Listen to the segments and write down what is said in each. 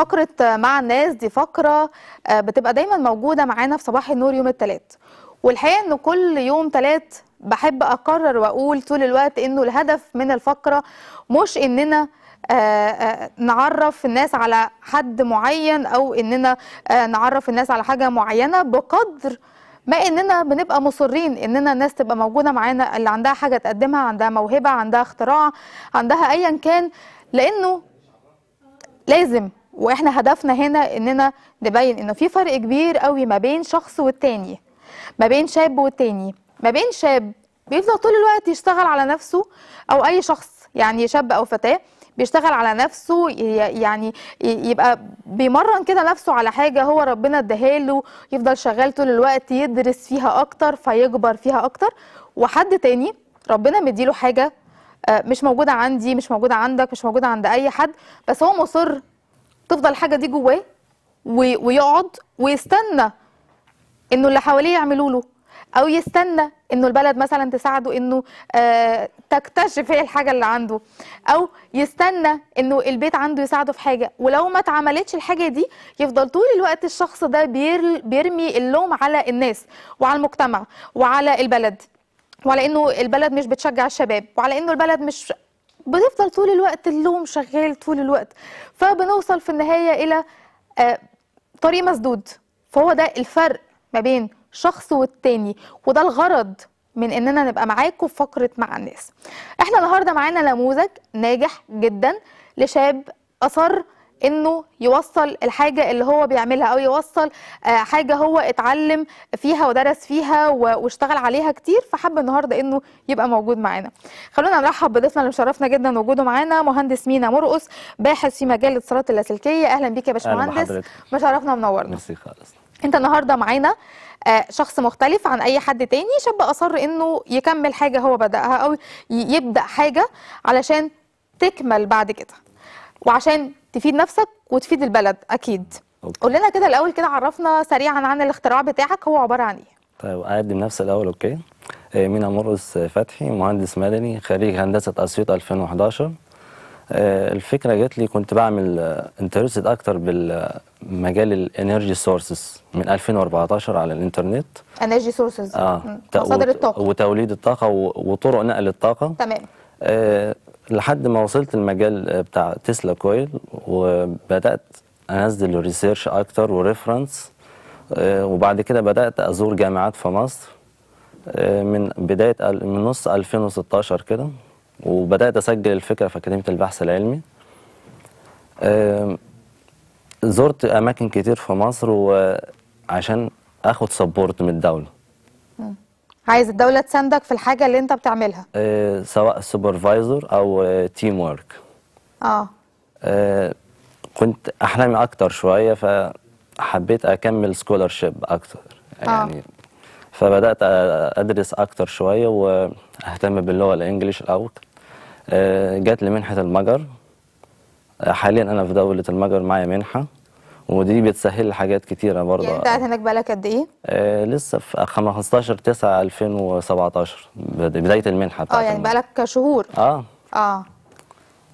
فقرة مع الناس دي فقرة آه، بتبقى دايما موجودة معانا في صباح النور يوم الثلاث والحقيقة ان كل يوم ثلاث بحب اقرر واقول طول الوقت انه الهدف من الفقرة مش اننا آه، آه، نعرف الناس على حد معين او اننا نعرف الناس على حاجة معينة بقدر ما اننا بنبقى مصرين اننا الناس تبقى موجوده معانا اللي عندها حاجه تقدمها عندها موهبه عندها اختراع عندها ايا كان لانه لازم واحنا هدفنا هنا اننا نبين انه في فرق كبير قوي ما بين شخص والتاني ما بين شاب والتاني ما بين شاب بيفضل طول الوقت يشتغل على نفسه او اي شخص يعني شاب او فتاه بيشتغل على نفسه يعني يبقى بيمرن كده نفسه على حاجة هو ربنا اداهاله يفضل شغال طول الوقت يدرس فيها أكتر فيكبر فيها أكتر وحد تاني ربنا مديله حاجة آه، مش موجودة عندي مش موجودة عندك مش موجودة عند أي حد بس هو مصر تفضل الحاجه دي جواه ويقعد ويستنى انه اللي حواليه يعملوا له او يستنى انه البلد مثلا تساعده انه آه، تكتشف هي إيه الحاجه اللي عنده او يستنى انه البيت عنده يساعده في حاجه ولو ما اتعملتش الحاجه دي يفضل طول الوقت الشخص ده بيرمي اللوم على الناس وعلى المجتمع وعلى البلد وعلى انه البلد مش بتشجع الشباب وعلى انه البلد مش بنفضل طول الوقت اللوم شغال طول الوقت فبنوصل في النهايه الى آه، طريق مسدود فهو ده الفرق ما بين شخص والتاني وده الغرض من اننا نبقى معاكم في فقره مع الناس احنا النهارده معانا نموذج ناجح جدا لشاب اثر انه يوصل الحاجه اللي هو بيعملها او يوصل آه، حاجه هو اتعلم فيها ودرس فيها واشتغل عليها كتير فحب النهارده انه يبقى موجود معانا خلونا نرحب بضيفنا اللي مشرفنا جدا وجوده معانا مهندس مينا مرقص باحث في مجال الاتصالات اللاسلكيه اهلا بيك يا باشمهندس مشرفنا ومنورنا ميرسي خالص انت النهارده معانا آه، شخص مختلف عن اي حد تاني شاب اصر انه يكمل حاجه هو بداها او يبدا حاجه علشان تكمل بعد كده وعشان تفيد نفسك وتفيد البلد اكيد أوكي. قول لنا كده الاول كده عرفنا سريعا عن الاختراع بتاعك هو عباره عن ايه طيب اقدم نفسي الاول اوكي آه، مينا مرقص فتحي مهندس مدني خريج هندسه اسيوط 2011 آه، الفكره جت لي كنت بعمل انترست آه، اكتر بالمجال الانرجي سورسز من 2014 على الانترنت انرجي سورسز اه مصادر الطاقه وتوليد الطاقه وطرق نقل الطاقه تمام لحد ما وصلت المجال بتاع تسلا كويل وبدات انزل ريسيرش اكتر وريفرنس آه، وبعد كده بدات ازور جامعات في مصر آه، من بدايه من نص 2016 كده وبدات اسجل الفكره في اكاديميه البحث العلمي آه، زرت اماكن كتير في مصر وعشان اخد سبورت من الدوله عايز الدوله تساندك في الحاجه اللي انت بتعملها آه سواء سوبرفايزر او آه تيم وورك اه, آه كنت احلامي اكتر شويه فحبيت اكمل سكولرشيب اكتر آه. يعني آه. فبدات ادرس اكتر شويه واهتم باللغه الانجليش الاول آه جات لي منحه المجر آه، حاليا انا في دوله المجر معايا منحه ودي بتسهل لي حاجات كتيره برضه يعني انت هناك بقالك قد ايه؟ آه، لسه في 15 9 2017 بدايه المنحه بتاعتي اه يعني بقالك شهور اه اه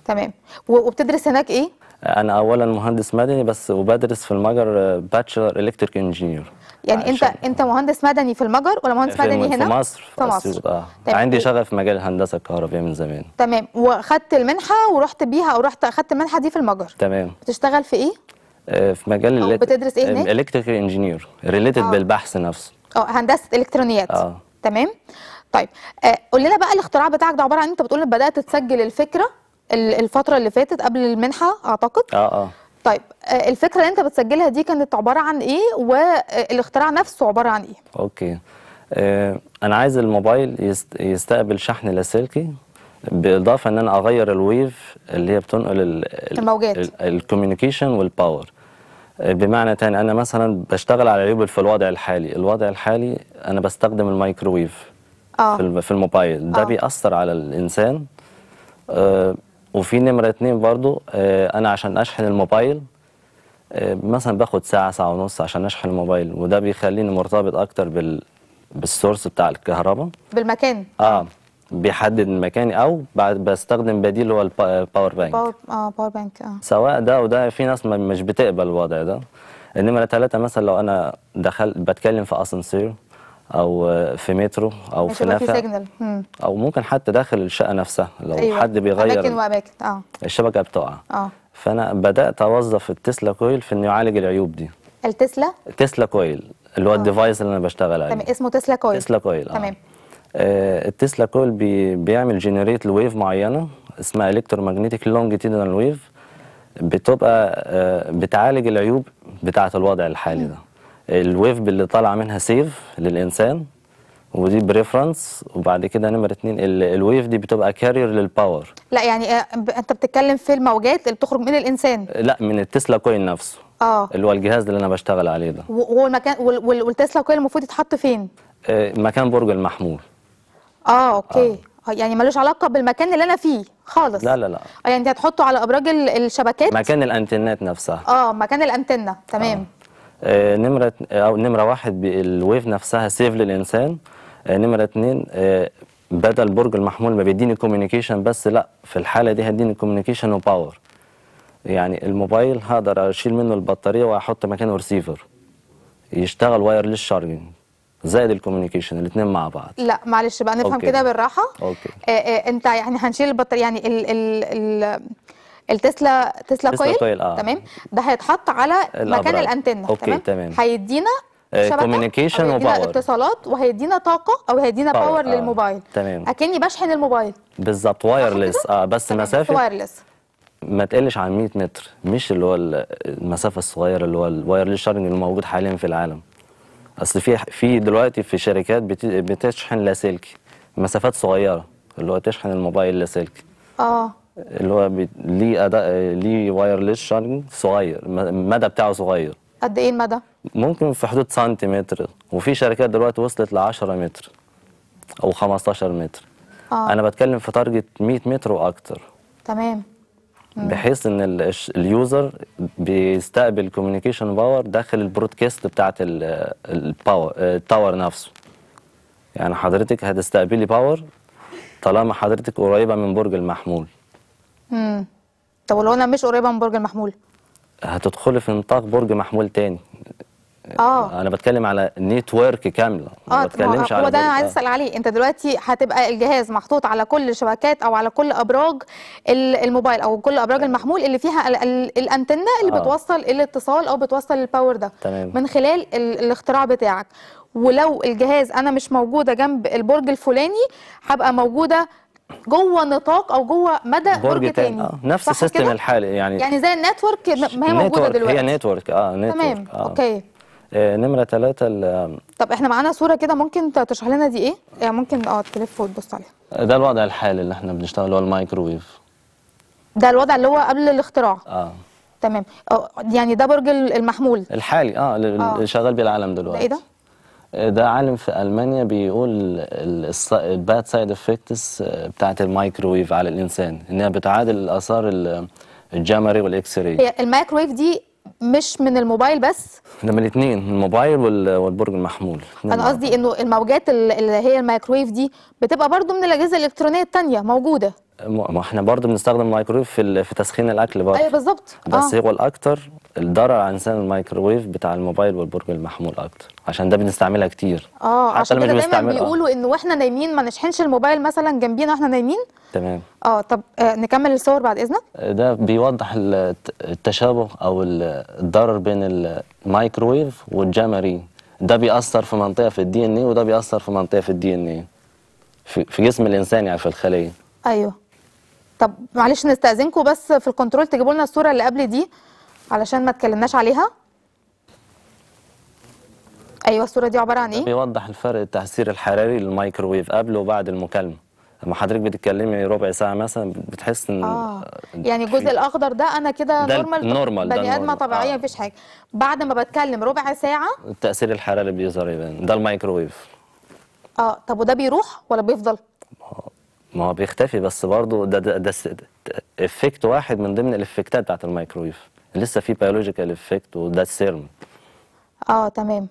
تمام وبتدرس هناك ايه؟ انا اولا مهندس مدني بس وبدرس في المجر باتشلر الكتريك انجينير يعني انت انت مهندس مدني في المجر ولا مهندس مدني هنا في مصر في مصر اه طيب عندي شغف في مجال الهندسه الكهربائيه من زمان تمام واخدت المنحه ورحت بيها او رحت اخدت المنحه دي في المجر تمام بتشتغل في ايه آه، في مجال اللي بتدرس ايه هناك؟ الكتريكال انجينير ريليتد بالبحث نفسه اه هندسه الكترونيات اه تمام طيب آه، قول لنا بقى الاختراع بتاعك ده عباره عن إيه؟ انت بتقول بدات تسجل الفكره الفتره اللي فاتت قبل المنحه اعتقد اه اه طيب آه، الفكره اللي انت بتسجلها دي كانت عباره عن ايه والاختراع نفسه عباره عن ايه اوكي انا عايز الموبايل يستقبل شحن لاسلكي بالاضافه ان انا اغير الويف اللي هي بتنقل الموجات الكوميونيكيشن والباور بمعنى تاني انا مثلا بشتغل على اليوبل في الوضع الحالي الوضع الحالي انا بستخدم الميكروويف آه. في الموبايل ده آه. بيأثر على الانسان آه وفي نمره اتنين برضو آه انا عشان اشحن الموبايل آه مثلا باخد ساعه ساعه ونص عشان اشحن الموبايل وده بيخليني مرتبط اكتر بال بالسورس بتاع الكهرباء بالمكان اه بيحدد مكاني او بستخدم بديل هو الباور بانك باور اه باور بانك اه سواء ده وده في ناس مش بتقبل الوضع ده انما ثلاثة مثلا لو أنا دخلت بتكلم في أسانسير أو في مترو أو في نافع أو ممكن حتى داخل الشقة نفسها لو أيوة. حد بيغير أماكن وأماكن اه الشبكة بتقع اه فأنا بدأت أوظف التسلا كويل في إنه يعالج العيوب دي التسلا؟ التسلا كويل اللي هو آه. الديفايس اللي أنا بشتغل عليه تمام اسمه تسلا كويل تسلا كويل آه. تمام آه، التسلا كويل بي بيعمل جنريت لويف معينه اسمها ماجنتيك لونجيتيودنال ويف بتبقى آه، بتعالج العيوب بتاعه الوضع الحالي ده الويف اللي طالعه منها سيف للانسان ودي بريفرنس وبعد كده نمره اتنين الويف دي بتبقى كارير للباور لا يعني آه، انت بتتكلم في الموجات اللي بتخرج من الانسان لا من التسلا كوين نفسه اه اللي هو الجهاز اللي انا بشتغل عليه ده والمكان والتسلا كوين المفروض يتحط فين؟ مكان برج المحمول آه،, اه اوكي آه. يعني ملوش علاقه بالمكان اللي انا فيه خالص لا لا لا آه، يعني انت هتحطه على ابراج الشبكات مكان الانتنات نفسها اه مكان الانتنه تمام آه. آه نمرة آه، أو نمرة واحد الويف نفسها سيف للإنسان آه نمرة اتنين آه بدل برج المحمول ما بيديني كوميونيكيشن بس لا في الحالة دي هديني كوميونيكيشن وباور يعني الموبايل هقدر أشيل منه البطارية وأحط مكانه ريسيفر يشتغل وايرلس شارجنج زائد الكوميونيكيشن الاثنين مع بعض لا معلش بقى نفهم كده بالراحه اوكي آآ آه، آآ آه، انت يعني هنشيل البطاريه يعني ال ال ال التسلا تسلا كويل, كويل آه. تمام ده هيتحط على مكان الانتنه أوكي. تمام, تمام. هيدينا آه، كوميونيكيشن وباور اتصالات وهيدينا طاقه او هيدينا باور, باور آه. للموبايل تمام اكني بشحن الموبايل بالظبط وايرلس اه بس مسافه وايرلس ما تقلش عن 100 متر مش اللي هو المسافه الصغيره اللي هو الوايرلس شارنج اللي موجود حاليا في العالم اصل في في دلوقتي في شركات بتشحن لاسلكي مسافات صغيره اللي هو تشحن الموبايل لاسلكي اه اللي هو بي... ليه اداء ليه وايرلس شارجنج صغير المدى بتاعه صغير قد ايه المدى ممكن في حدود سنتيمتر وفي شركات دلوقتي وصلت ل 10 متر او 15 متر آه. انا بتكلم في تارجت 100 متر واكتر تمام بحيث ان اليوزر بيستقبل كوميونيكيشن باور داخل البرودكاست بتاعه الباور التاور نفسه يعني حضرتك هتستقبلي باور طالما حضرتك قريبه من برج المحمول امم طب ولو انا مش قريبه من برج المحمول هتدخلي في نطاق برج محمول تاني اه انا بتكلم على نتورك كامله ما آه بتكلمش على هو ده انا عايز اسال عليه انت دلوقتي هتبقى الجهاز محطوط على كل شبكات او على كل ابراج الموبايل او كل ابراج المحمول اللي فيها الانتنه اللي آه. بتوصل الاتصال او بتوصل الباور ده تمام. من خلال الاختراع بتاعك ولو الجهاز انا مش موجوده جنب البرج الفلاني هبقى موجوده جوه نطاق او جوه مدى برج, برج تاني آه. نفس السيستم الحالي يعني يعني زي النتورك ما هي موجوده دلوقتي هي نتورك اه نتورك تمام آه. اوكي آه، نمره ثلاثة طب احنا معانا صوره كده ممكن تشرح لنا دي ايه آه، ممكن اه تلف وتبص عليها ده الوضع الحالي اللي احنا بنشتغل اللي هو الميكروويف ده الوضع اللي هو قبل الاختراع اه تمام يعني ده برج المحمول الحالي آه،, اه اللي شغال بيه العالم دلوقتي ده ايه ده ده عالم في المانيا بيقول الباد سايد افكتس بتاعت الميكروويف على الانسان انها بتعادل الاثار الجمري والاكس راي الميكروويف دي مش من الموبايل بس ده من الاثنين الموبايل والبرج المحمول انا قصدي انه الموجات اللي هي الميكرويف دي بتبقى برضو من الاجهزه الالكترونيه الثانيه موجوده ما احنا برضه بنستخدم الميكرويف في في تسخين الاكل برضه ايوه بالظبط بس آه. هو الاكتر الضرر على الانسان الميكروويف بتاع الموبايل والبرج المحمول اكتر عشان ده بنستعملها كتير اه عشان كده دايما بيقولوا انه واحنا نايمين ما نشحنش الموبايل مثلا جنبينا واحنا نايمين تمام اه طب آه نكمل الصور بعد اذنك آه، ده بيوضح التشابه او الضرر بين الميكروويف والجمري ده بيأثر في منطقه في الدي ان ايه وده بيأثر في منطقه في الدي ان ايه في جسم الانسان يعني في الخليه ايوه طب معلش نستاذنكم بس في الكنترول تجيبوا لنا الصوره اللي قبل دي علشان ما اتكلمناش عليها ايوه الصوره دي عباره عن ايه بيوضح الفرق التاثير الحراري للمايكروويف قبل وبعد المكالمه لما حضرتك بتتكلمي ربع ساعه مثلا بتحس ان آه. آه، يعني الجزء الاخضر ده انا كده نورمال نورمال بني ادمه طبيعيه آه. مفيش حاجه بعد ما بتكلم ربع ساعه التاثير الحراري بيظهر يبان إيه ده الميكروويف اه طب وده بيروح ولا بيفضل آه. ما هو بيختفي بس برضه ده ده, ده افكت واحد من ضمن الافكتات بتاعت الميكرويف لسه في بيولوجيكال افكت وده السيرم اه تمام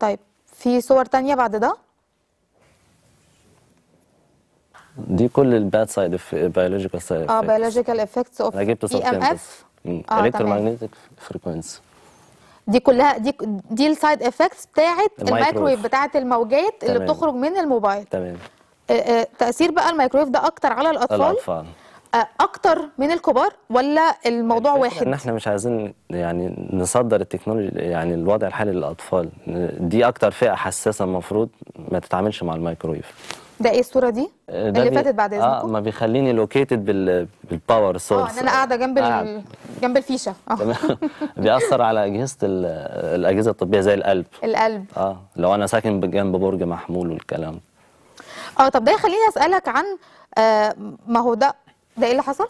طيب في صور تانية بعد ده دي كل الباد سايد بيولوجيكال سايد اه بيولوجيكال افكتس اوف اي ام اف ماجنتيك فريكوينسي دي كلها دي دي السايد افكتس بتاعت الميكرويف بتاعت الموجات اللي بتخرج من الموبايل تمام آه، آه، تاثير بقى الميكرويف ده اكتر على الاطفال الاطفال آه، اكتر من الكبار ولا الموضوع واحد ان احنا مش عايزين يعني نصدر التكنولوجي يعني الوضع الحالي للاطفال دي اكتر فئه حساسه المفروض ما تتعاملش مع الميكرويف ده ايه الصوره دي اللي بي... فاتت بعد اذنكم اه ما بيخليني لوكيتد بال... بالباور سورس اه انا قاعده جنب ال... جنب الفيشه اه بيأثر على اجهزه ال... الاجهزه الطبيه زي القلب القلب اه لو انا ساكن جنب برج محمول والكلام اه طب ده يخليني اسالك عن آه، ما هو ده ده ايه اللي حصل؟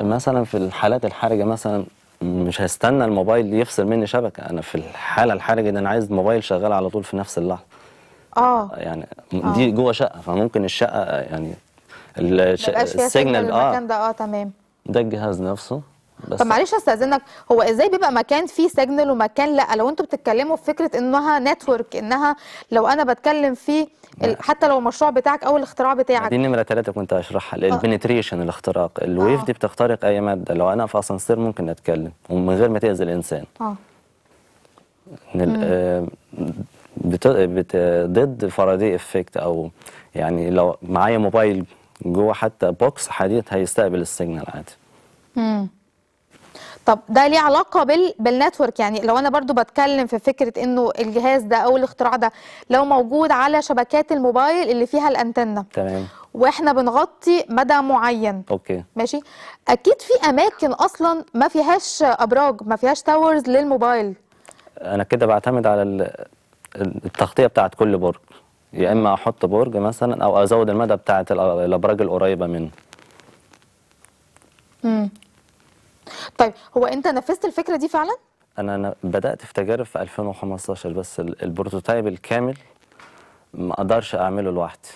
مثلا في الحالات الحرجه مثلا مش هستنى الموبايل يفصل مني شبكه انا في الحاله الحرجه دي انا عايز موبايل شغال على طول في نفس اللحظه اه يعني آه. دي جوه شقه فممكن الشقه يعني السيجنال اه المكان ده اه تمام ده الجهاز نفسه بس طب معلش استاذنك هو ازاي بيبقى مكان فيه سيجنال ومكان لا لو انتوا بتتكلموا في فكره انها نتورك انها لو انا بتكلم فيه نعم. حتى لو المشروع بتاعك او الاختراع بتاعك دي نمره ثلاثه كنت هشرحها آه. البنتريشن الاختراق الويف آه. دي بتخترق اي ماده لو انا في اسانسير ممكن اتكلم ومن غير ما تاذي الانسان اه, آه، بت... بت... ضد فرادي افكت او يعني لو معايا موبايل جوه حتى بوكس حديد هيستقبل السيجنال عادي امم طب ده ليه علاقه بال... بالنتورك يعني لو انا برضو بتكلم في فكره انه الجهاز ده او الاختراع ده لو موجود على شبكات الموبايل اللي فيها الانتنه تمام واحنا بنغطي مدى معين اوكي ماشي اكيد في اماكن اصلا ما فيهاش ابراج ما فيهاش تاورز للموبايل انا كده بعتمد على التغطيه بتاعت كل برج يا اما احط برج مثلا او ازود المدى بتاعت الابراج القريبه منه امم طيب هو انت نفذت الفكره دي فعلا؟ انا بدات في تجارب في 2015 بس البروتوتايب الكامل ما اقدرش اعمله لوحدي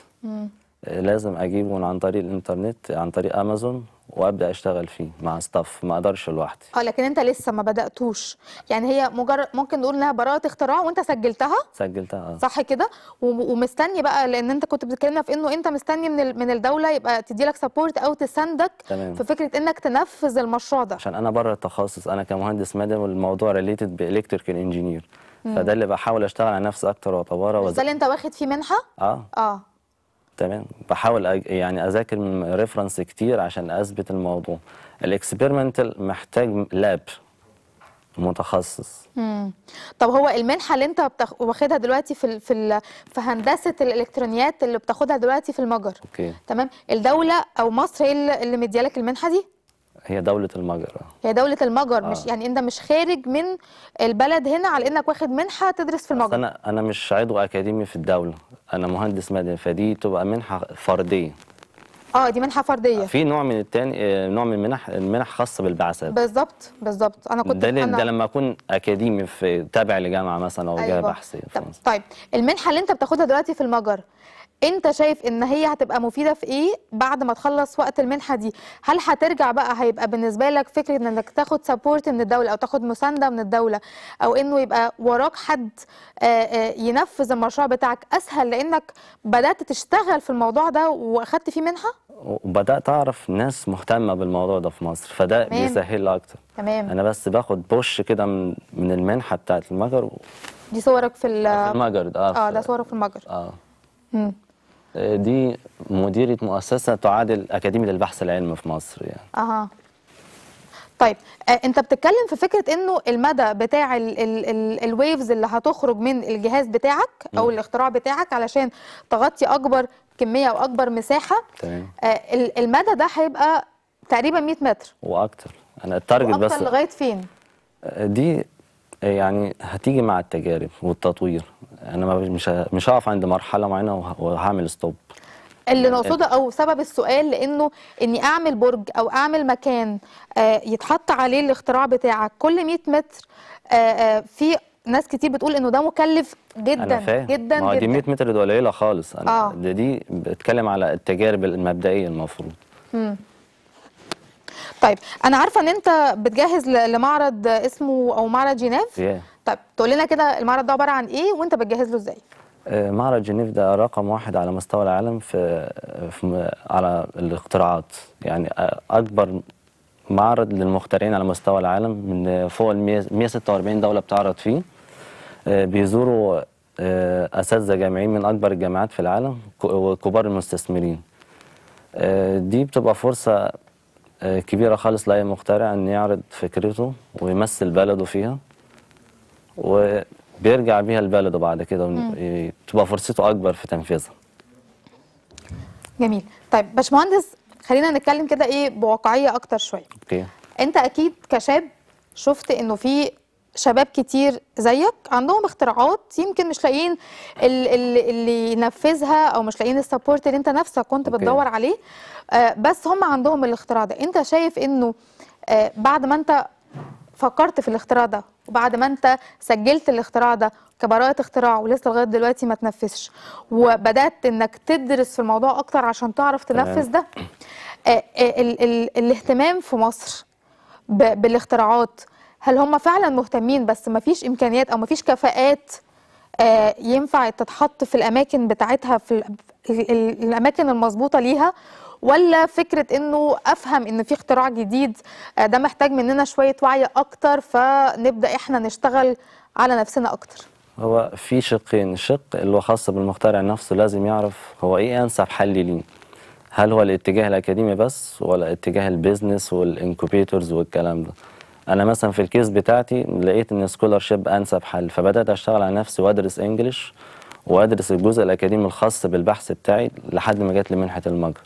لازم اجيبه من عن طريق الانترنت عن طريق امازون وابدا اشتغل فيه مع ستاف ما اقدرش لوحدي اه لكن انت لسه ما بداتوش يعني هي مجرد ممكن نقول انها براءه اختراع وانت سجلتها سجلتها اه صح كده ومستني بقى لان انت كنت بتتكلمنا في انه انت مستني من من الدوله يبقى تدي لك سبورت او تساندك تمام. في فكره انك تنفذ المشروع ده عشان انا بره التخصص انا كمهندس مدني والموضوع ريليتد بالكتريكال انجينير فده اللي بحاول اشتغل على نفسي اكتر واتبارى وده اللي انت واخد فيه منحه اه اه تمام بحاول يعني اذاكر ريفرنس كتير عشان اثبت الموضوع الاكسبيرمنتال محتاج لاب متخصص مم. طب هو المنحه اللي انت بتخ... واخدها دلوقتي في ال... في ال... في هندسه الالكترونيات اللي بتاخدها دلوقتي في المجر أوكي. تمام الدوله او مصر هي إيه اللي مديالك المنحه دي هي دولة المجر هي دولة المجر آه. مش يعني انت مش خارج من البلد هنا على انك واخد منحة تدرس في المجر انا انا مش عضو اكاديمي في الدولة انا مهندس مدني فدي تبقى منحة فردية اه دي منحه فرديه في نوع من التاني آه، نوع من المنح المنح خاصه بالبعثات بالظبط بالظبط انا كنت ده, أنا... ده لما اكون اكاديمي في تابع لجامعه مثلا او أيوة. جامعه بحث طيب المنحه اللي انت بتاخدها دلوقتي في المجر انت شايف ان هي هتبقى مفيده في ايه بعد ما تخلص وقت المنحه دي هل هترجع بقى هيبقى بالنسبه لك فكره انك تاخد سبورت من الدوله او تاخد مسانده من الدوله او انه يبقى وراك حد آه، آه، ينفذ المشروع بتاعك اسهل لانك بدات تشتغل في الموضوع ده واخدت فيه منحه وبدات اعرف ناس مهتمه بالموضوع ده في مصر فده تمام. بيسهل لي اكتر تمام انا بس باخد بوش كده من من المنحه بتاعه المجر و... دي صورك في, في المجر اه اه ده صورك في المجر اه مم. دي مديرة مؤسسة تعادل أكاديمية البحث العلمي في مصر يعني. أها. طيب آه، انت بتتكلم في فكره انه المدى بتاع الويفز اللي هتخرج من الجهاز بتاعك او م. الاختراع بتاعك علشان تغطي اكبر كميه او اكبر مساحه تمام آه المدى ده هيبقى تقريبا 100 متر واكتر انا التارجت بس لغايه فين آه، دي يعني هتيجي مع التجارب والتطوير انا مش مش هقف عند مرحله معينه وهعمل ستوب اللي نقصده او سبب السؤال لانه اني اعمل برج او اعمل مكان آه، يتحط عليه الاختراع بتاعك كل 100 متر آه، آه، في ناس كتير بتقول انه ده مكلف جدا أنا فاهم. جدا ما دي 100 متر دي قليله خالص انا آه. دي بتكلم على التجارب المبدئيه المفروض طيب انا عارفه ان انت بتجهز لمعرض اسمه او معرض جنيف yeah. طيب تقول لنا كده المعرض ده عباره عن ايه وانت بتجهز له ازاي آه، معرض جنيف ده رقم واحد على مستوى العالم في, في على الاختراعات يعني اكبر معرض للمخترعين على مستوى العالم من فوق ال 146 دوله بتعرض فيه آه، بيزوروا آه، اساتذه جامعيين من اكبر الجامعات في العالم وكبار المستثمرين دي بتبقى فرصه آه، كبيرة خالص لأي مخترع إن يعرض فكرته ويمثل بلده فيها وبيرجع بيها لبلده بعد كده تبقى فرصته أكبر في تنفيذها جميل طيب باشمهندس خلينا نتكلم كده إيه بواقعية أكتر شوية أوكي أنت أكيد كشاب شفت إنه في شباب كتير زيك عندهم اختراعات يمكن مش لاقيين اللي ينفذها او مش لاقيين السبورت اللي انت نفسك كنت بتدور عليه آه، بس هم عندهم الاختراع ده انت شايف انه آه، بعد ما انت فكرت في الاختراع ده وبعد ما انت سجلت الاختراع ده كبراءة اختراع ولسه لغايه دلوقتي ما تنفذش وبدات انك تدرس في الموضوع اكتر عشان تعرف تنفذ ده آه، ال ال الاهتمام في مصر بالاختراعات هل هم فعلا مهتمين بس ما فيش امكانيات او ما فيش كفاءات آه، ينفع تتحط في الاماكن بتاعتها في الاماكن المظبوطه ليها ولا فكره انه افهم ان في اختراع جديد آه، ده محتاج مننا شويه وعي اكتر فنبدا احنا نشتغل على نفسنا اكتر هو في شقين شق اللي هو خاص بالمخترع نفسه لازم يعرف هو ايه انسب حل ليه هل هو الاتجاه الاكاديمي بس ولا اتجاه البيزنس والانكوبيتورز والكلام ده انا مثلا في الكيس بتاعتي لقيت ان سكولر شيب انسب حل فبدات اشتغل على نفسي وادرس انجلش وادرس الجزء الاكاديمي الخاص بالبحث بتاعي لحد ما جت لي منحه المجر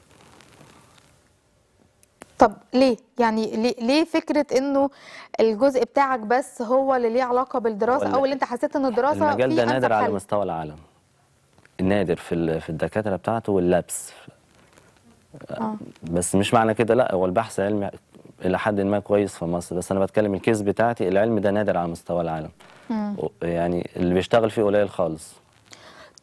طب ليه يعني ليه, ليه فكره انه الجزء بتاعك بس هو اللي ليه علاقه بالدراسه او اللي انت حسيت ان الدراسه المجال ده نادر على مستوى العالم نادر في في الدكاتره بتاعته واللابس آه. بس مش معنى كده لا هو البحث علمي الى حد ما كويس في مصر بس انا بتكلم الكيس بتاعتي العلم ده نادر على مستوى العالم مم. يعني اللي بيشتغل فيه قليل خالص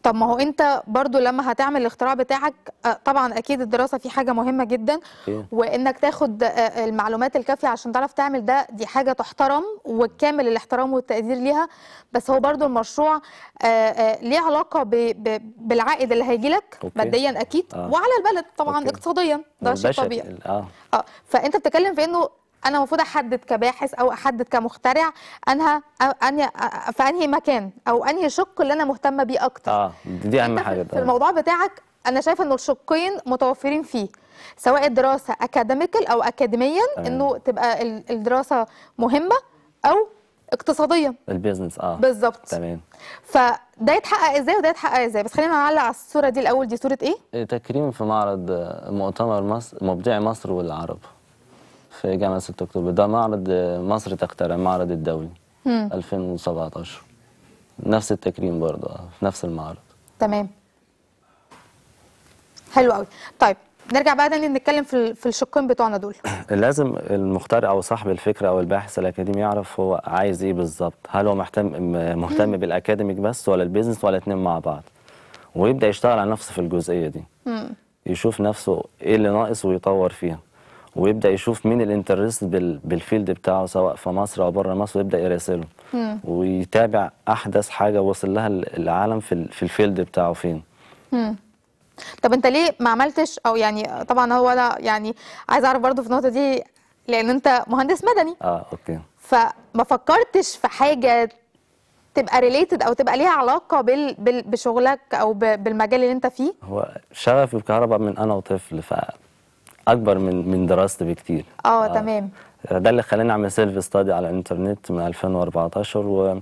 طب ما هو انت برضو لما هتعمل الاختراع بتاعك آه، طبعا اكيد الدراسه في حاجه مهمه جدا أيوه. وانك تاخد آه، آه، المعلومات الكافيه عشان تعرف تعمل ده دي حاجه تحترم وكامل الاحترام والتقدير ليها بس هو برضو المشروع ليه علاقه بالعائد اللي هيجي لك ماديا اكيد آه. وعلى البلد طبعا أوكي. اقتصاديا ده شيء طبيعي آه. اه فانت بتتكلم في انه انا المفروض احدد كباحث او احدد كمخترع انها انهي في انهي مكان او انهي شق اللي انا مهتمه بيه اكتر اه دي اهم حاجه في الموضوع بتاعك انا شايفه انه الشقين متوفرين فيه سواء الدراسه اكاديميكال او اكاديميا آه. انه تبقى الدراسه مهمه او اقتصاديا البيزنس اه بالظبط تمام فده يتحقق ازاي وده يتحقق ازاي بس خلينا نعلق على الصوره دي الاول دي صوره ايه تكريم في معرض مؤتمر مصر مبدع مصر والعرب في جامعه 6 اكتوبر ده معرض مصر تخترع المعرض الدولي مم. 2017 نفس التكريم برضه آه، في نفس المعرض تمام حلو قوي طيب نرجع بقى تاني نتكلم في في الشقين بتوعنا دول لازم المخترع او صاحب الفكره او الباحث الاكاديمي يعرف هو عايز ايه بالظبط هل هو مهتم مهتم بالاكاديميك بس ولا البيزنس ولا اتنين مع بعض ويبدا يشتغل على نفسه في الجزئيه دي مم. يشوف نفسه ايه اللي ناقص ويطور فيها ويبدا يشوف مين الانترست بالفيلد بتاعه سواء في مصر او بره مصر ويبدا يراسله ويتابع احدث حاجه وصل لها العالم في في الفيلد بتاعه فين طب انت ليه ما عملتش او يعني طبعا هو انا يعني عايز اعرف برضو في النقطه دي لان انت مهندس مدني اه اوكي فما فكرتش في حاجه تبقى ريليتد او تبقى ليها علاقه بال... بال... بشغلك او ب... بالمجال اللي انت فيه هو شغفي بالكهرباء من انا وطفل ف اكبر من من دراستي بكتير اه, آه، تمام ده اللي خلاني اعمل سيلف ستادي على الانترنت من 2014 و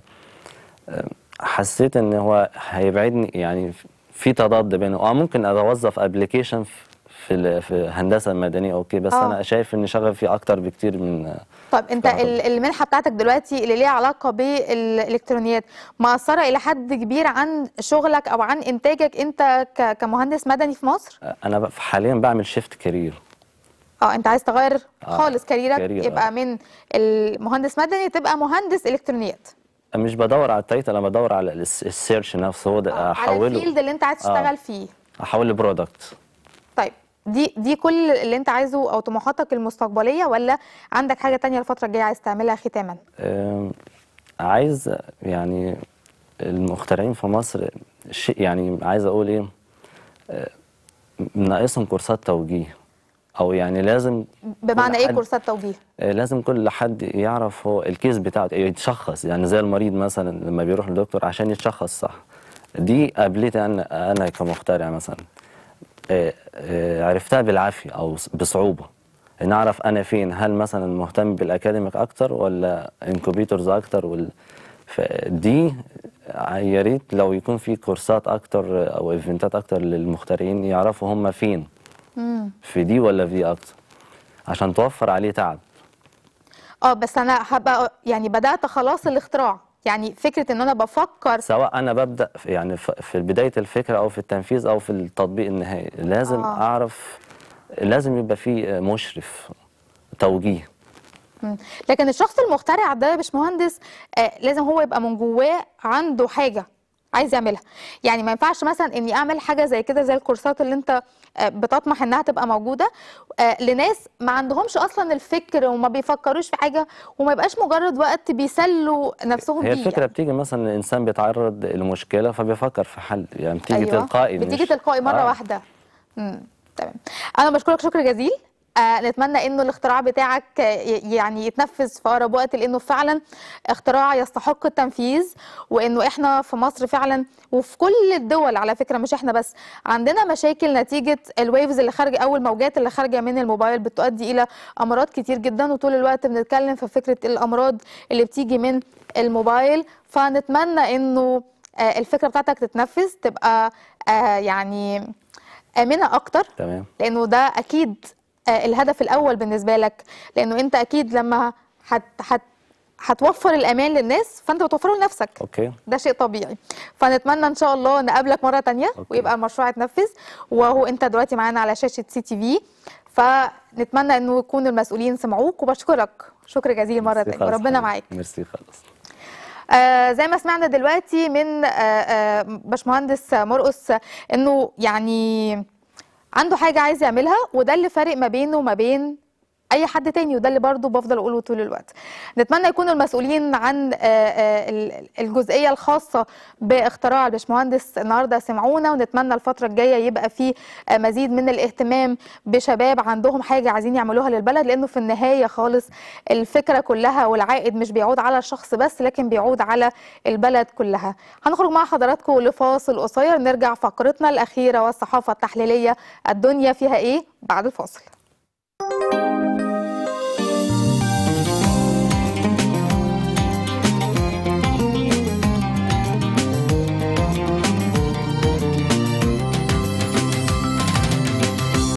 آه، حسيت ان هو هيبعدني يعني في تضاد بينه اه ممكن اوظف ابلكيشن في في هندسه مدنيه اوكي بس أوه. انا شايف ان شغفي اكتر بكتير من آه، طب انت المنحه بتاعتك دلوقتي اللي ليها علاقه بالالكترونيات مأثره الى حد كبير عن شغلك او عن انتاجك انت كمهندس مدني في مصر انا حاليا بعمل شيفت كارير اه انت عايز تغير آه. خالص كاريرك كارير. يبقى آه. من المهندس مدني تبقى مهندس الكترونيات مش بدور على التايتل انا بدور على السيرش نفسه هو ده آه، احوله على الفيلد اللي انت عايز آه، تشتغل آه. فيه احوله برودكت طيب دي دي كل اللي انت عايزه او طموحاتك المستقبليه ولا عندك حاجه ثانيه الفتره الجايه عايز تعملها ختاما آه عايز يعني المخترعين في مصر شيء يعني عايز اقول ايه آه ناقصهم كورسات توجيه او يعني لازم بمعنى ايه كورسات توجيه آه، لازم كل حد يعرف هو الكيس بتاعته يتشخص يعني زي المريض مثلا لما بيروح للدكتور عشان يتشخص صح دي قابلتي انا انا كمخترع مثلا آه، آه، عرفتها بالعافيه او بصعوبه نعرف اعرف انا فين هل مثلا مهتم بالاكاديميك اكتر ولا انكوبيتورز اكتر وال... فدي يا ريت لو يكون في كورسات اكتر او ايفنتات اكتر للمخترعين يعرفوا هم فين في دي ولا في دي اكتر عشان توفر عليه تعب اه بس انا هبقى يعني بدات خلاص الاختراع يعني فكره ان انا بفكر سواء انا ببدا في يعني في بدايه الفكره او في التنفيذ او في التطبيق النهائي لازم آه. اعرف لازم يبقى في مشرف توجيه لكن الشخص المخترع ده يا باشمهندس آه لازم هو يبقى من جواه عنده حاجه عايز يعملها يعني ما ينفعش مثلا اني اعمل حاجه زي كده زي الكورسات اللي انت آه، بتطمح انها تبقى موجوده آه، لناس ما عندهمش اصلا الفكر وما بيفكروش في حاجه وما يبقاش مجرد وقت بيسلوا نفسهم هي الفكره يعني. بتيجي مثلا الانسان بيتعرض لمشكله فبيفكر في حل يعني بتيجي أيوة. تلقائي بتيجي تلقائي مره آه. واحده تمام انا بشكرك شكر جزيل آه، نتمنى انه الاختراع بتاعك يعني يتنفذ في اقرب وقت لانه فعلا اختراع يستحق التنفيذ وانه احنا في مصر فعلا وفي كل الدول على فكره مش احنا بس عندنا مشاكل نتيجه الويفز اللي خارجه او الموجات اللي خارجه من الموبايل بتؤدي الى امراض كتير جدا وطول الوقت بنتكلم في فكره الامراض اللي بتيجي من الموبايل فنتمنى انه آه، الفكره بتاعتك تتنفذ تبقى آه، يعني امنه اكتر تمام لانه ده اكيد آه، الهدف الاول بالنسبه لك لانه انت اكيد لما هت هت هتوفر الامان للناس فانت بتوفره لنفسك اوكي ده شيء طبيعي فنتمنى ان شاء الله نقابلك مره تانية أوكي. ويبقى المشروع اتنفذ وهو انت دلوقتي معانا على شاشه سي تي في فنتمنى انه يكون المسؤولين سمعوك وبشكرك شكر جزيل مره تانية وربنا معاك ميرسي خالص آه زي ما سمعنا دلوقتي من آه آه باشمهندس مرقص انه يعني عنده حاجه عايز يعملها وده اللي فارق ما بينه وما بين اي حد تاني وده اللي برضه بفضل اقوله طول الوقت نتمنى يكون المسؤولين عن آه، آه، الجزئيه الخاصه باختراع الباشمهندس النهارده سمعونا ونتمنى الفتره الجايه يبقى في آه، مزيد من الاهتمام بشباب عندهم حاجه عايزين يعملوها للبلد لانه في النهايه خالص الفكره كلها والعائد مش بيعود على الشخص بس لكن بيعود على البلد كلها هنخرج مع حضراتكم لفاصل قصير نرجع فقرتنا الاخيره والصحافه التحليليه الدنيا فيها ايه بعد الفاصل Música